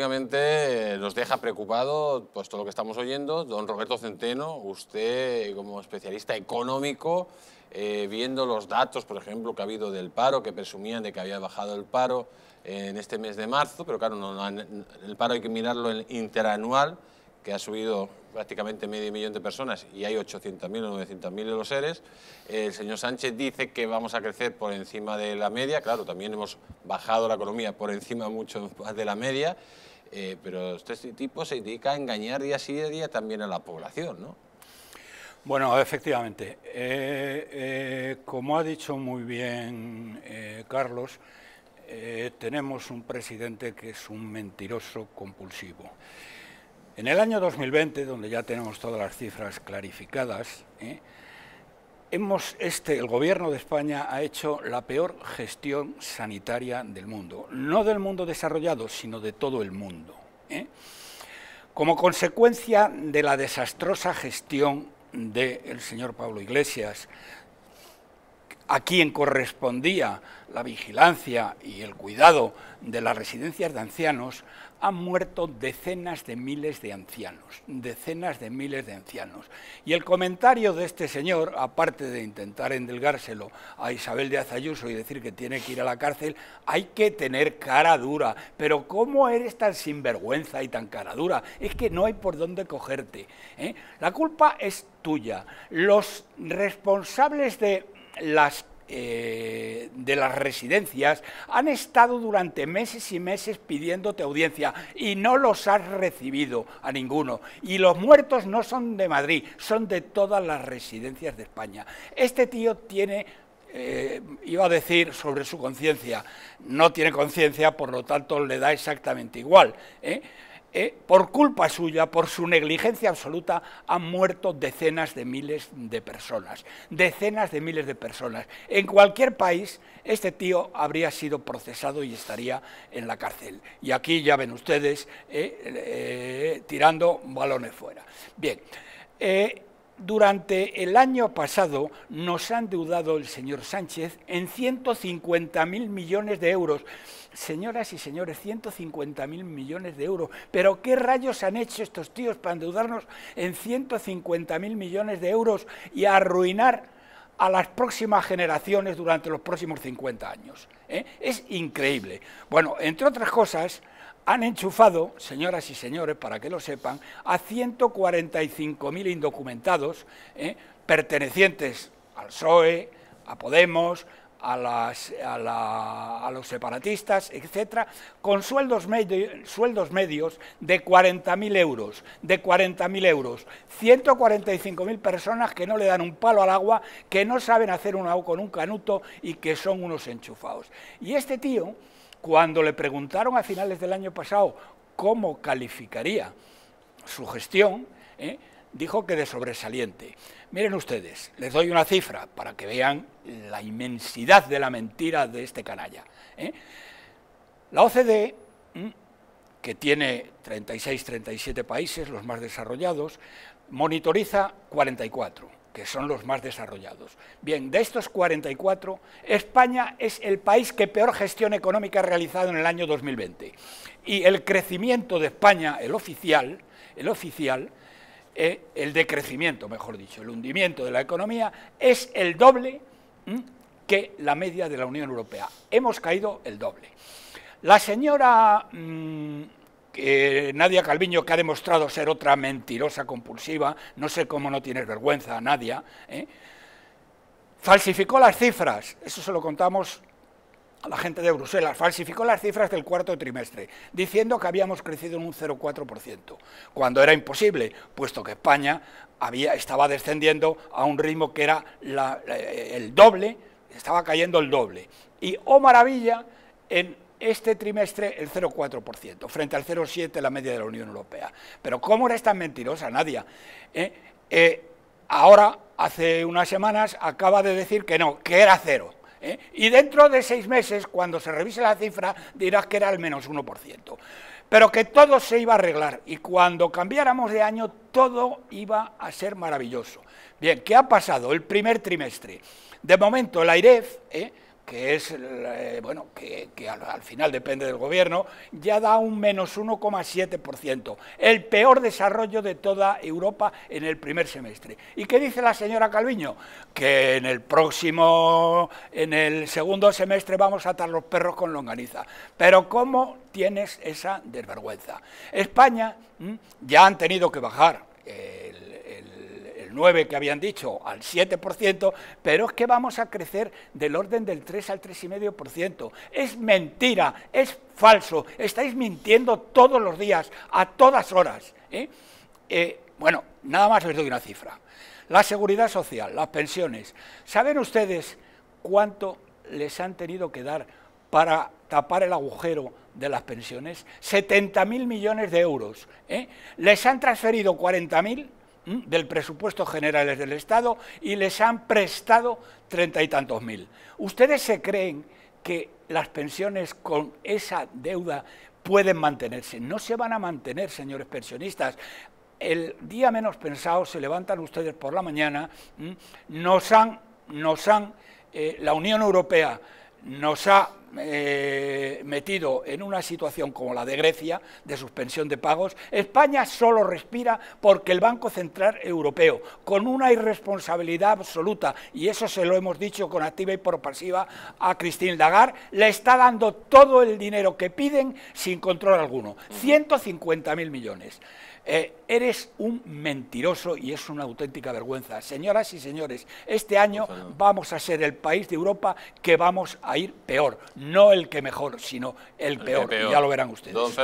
Únicamente eh, nos deja preocupado pues, todo lo que estamos oyendo. Don Roberto Centeno, usted como especialista económico, eh, viendo los datos, por ejemplo, que ha habido del paro, que presumían de que había bajado el paro en este mes de marzo, pero claro, el paro hay que mirarlo en interanual, que ha subido prácticamente medio millón de personas y hay 800.000 o 900.000 de los seres. El señor Sánchez dice que vamos a crecer por encima de la media, claro, también hemos bajado la economía por encima mucho más de la media, eh, pero este tipo se dedica a engañar día sí día, día también a la población, ¿no? Bueno, efectivamente. Eh, eh, como ha dicho muy bien Carlos, tenemos un presidente que es un mentiroso compulsivo. En el año 2020, donde ya tenemos todas las cifras clarificadas, ¿eh? Hemos, este, el Gobierno de España ha hecho la peor gestión sanitaria del mundo, no del mundo desarrollado, sino de todo el mundo. ¿eh? Como consecuencia de la desastrosa gestión del señor Pablo Iglesias, a quien correspondía la vigilancia y el cuidado de las residencias de ancianos, han muerto decenas de miles de ancianos, decenas de miles de ancianos. Y el comentario de este señor, aparte de intentar endelgárselo a Isabel de Azayuso y decir que tiene que ir a la cárcel, hay que tener cara dura. Pero ¿cómo eres tan sinvergüenza y tan cara dura? Es que no hay por dónde cogerte. ¿eh? La culpa es tuya. Los responsables de las eh, de las residencias han estado durante meses y meses pidiéndote audiencia y no los has recibido a ninguno. Y los muertos no son de Madrid, son de todas las residencias de España. Este tío tiene eh, iba a decir sobre su conciencia. No tiene conciencia, por lo tanto le da exactamente igual. ¿eh? Eh, por culpa suya, por su negligencia absoluta, han muerto decenas de miles de personas. Decenas de miles de personas. En cualquier país, este tío habría sido procesado y estaría en la cárcel. Y aquí ya ven ustedes eh, eh, tirando balones fuera. Bien. Durante el año pasado nos han deudado el señor Sánchez en 150.000 millones de euros. Señoras y señores, 150.000 millones de euros. Pero ¿qué rayos han hecho estos tíos para endeudarnos en 150.000 millones de euros y arruinar a las próximas generaciones durante los próximos 50 años? ¿Eh? Es increíble. Bueno, entre otras cosas han enchufado, señoras y señores, para que lo sepan, a 145.000 indocumentados ¿eh? pertenecientes al PSOE, a Podemos, a, los separatistas, etcétera, con sueldos, sueldos medios de 40.000 euros, de 40.000 euros, 145.000 personas que no le dan un palo al agua, que no saben hacer un agua con un canuto y que son unos enchufados. Y este tío cuando le preguntaron a finales del año pasado cómo calificaría su gestión, ¿eh? dijo que de sobresaliente. Miren ustedes, les doy una cifra para que vean la inmensidad de la mentira de este canalla. ¿eh? La OCDE, que tiene 36, 37 países, los más desarrollados, monitoriza 44 que son los más desarrollados. Bien, de estos 44, España es el país que peor gestión económica ha realizado en el año 2020. Y el crecimiento de España, el oficial, el oficial, eh, el decrecimiento, mejor dicho, el hundimiento de la economía, es el doble que la media de la Unión Europea. Hemos caído el doble. La señora... Mm, eh, Nadia Calviño, que ha demostrado ser otra mentirosa compulsiva, no sé cómo no tienes vergüenza, Nadia, ¿eh? falsificó las cifras, eso se lo contamos a la gente de Bruselas, falsificó las cifras del cuarto trimestre, diciendo que habíamos crecido en un 0,4%, cuando era imposible, puesto que España había, estaba descendiendo a un ritmo que era eh, el doble, estaba cayendo el doble. Y, oh maravilla, en este trimestre el 0,4%, frente al 0,7% la media de la Unión Europea. Pero ¿cómo eres tan mentirosa, Nadia? ¿Eh? Eh, ahora, hace unas semanas, acaba de decir que no, que era cero. ¿eh? Y dentro de seis meses, cuando se revise la cifra, dirás que era al menos 1%. Pero que todo se iba a arreglar y cuando cambiáramos de año todo iba a ser maravilloso. Bien, ¿qué ha pasado el primer trimestre? De momento, el AIREF que es, eh, bueno, que, al, final depende del gobierno, ya da un menos 1,7%, el peor desarrollo de toda Europa en el primer semestre. ¿Y qué dice la señora Calviño? Que en el próximo, en el segundo semestre vamos a atar los perros con longaniza. Pero ¿cómo tienes esa desvergüenza? España ya han tenido que bajar 9 que habían dicho al 7%, pero es que vamos a crecer del orden del 3 al 3,5%. Es mentira, es falso, estáis mintiendo todos los días, a todas horas. ¿eh? Eh, bueno, nada más les doy una cifra. La seguridad social, las pensiones. ¿Saben ustedes cuánto les han tenido que dar para tapar el agujero de las pensiones? 70.000 millones de euros. ¿eh? Les han transferido 40.000 del presupuesto general del Estado y les han prestado treinta y tantos mil. ¿Ustedes se creen que las pensiones con esa deuda pueden mantenerse? No se van a mantener, señores pensionistas. El día menos pensado se levantan ustedes por la mañana, nos han, nos han, eh, la Unión Europea nos ha eh, metido en una situación como la de Grecia, de suspensión de pagos, España solo respira porque el Banco Central Europeo, con una irresponsabilidad absoluta, y eso se lo hemos dicho con activa y por a Christine Lagarde, le está dando todo el dinero que piden sin control alguno, 150.000 millones. Eh, eres un mentiroso y es una auténtica vergüenza. Señoras y señores, este año vamos a ser el país de Europa que vamos a ir peor, no el que mejor, sino el, peor. Ya lo verán ustedes.